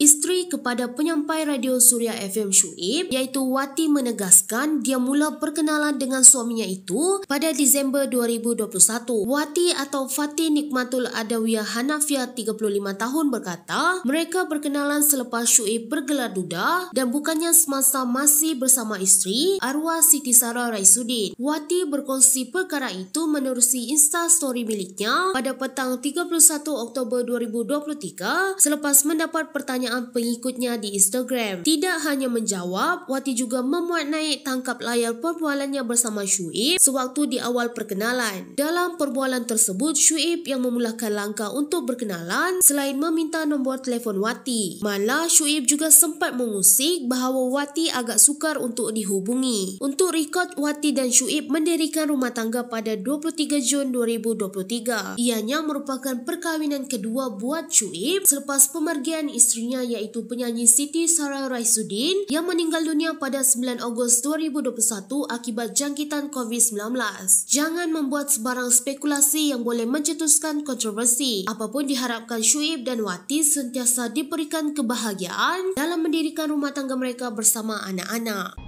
Isteri kepada penyampai radio Suria FM Shuib iaitu Wati menegaskan dia mula perkenalan dengan suaminya itu pada Disember 2021. Wati atau Fatih Nikmatul Adawiyah Hanafiah 35 tahun berkata mereka berkenalan selepas Shuib bergelar duda dan bukannya semasa masih bersama isteri arwah Siti Sarah Raisuddin. Wati berkongsi perkara itu menerusi Insta story miliknya pada petang 31 Oktober 2023 selepas mendapat pertanyaan pertanyaan pengikutnya di Instagram. Tidak hanya menjawab, Wati juga memuat naik tangkap layar perbualannya bersama Shuib sewaktu di awal perkenalan. Dalam perbualan tersebut, Shuib yang memulakan langkah untuk berkenalan selain meminta nombor telefon Wati. Malah, Shuib juga sempat mengusik bahawa Wati agak sukar untuk dihubungi. Untuk rekod, Wati dan Shuib mendirikan rumah tangga pada 23 Jun 2023. Ianya merupakan perkahwinan kedua buat Shuib selepas pemergian istrinya iaitu penyanyi Siti Sarah Raisuddin yang meninggal dunia pada 9 Ogos 2021 akibat jangkitan COVID-19. Jangan membuat sebarang spekulasi yang boleh mencetuskan kontroversi. Apapun diharapkan Shuib dan Wati sentiasa diberikan kebahagiaan dalam mendirikan rumah tangga mereka bersama anak-anak.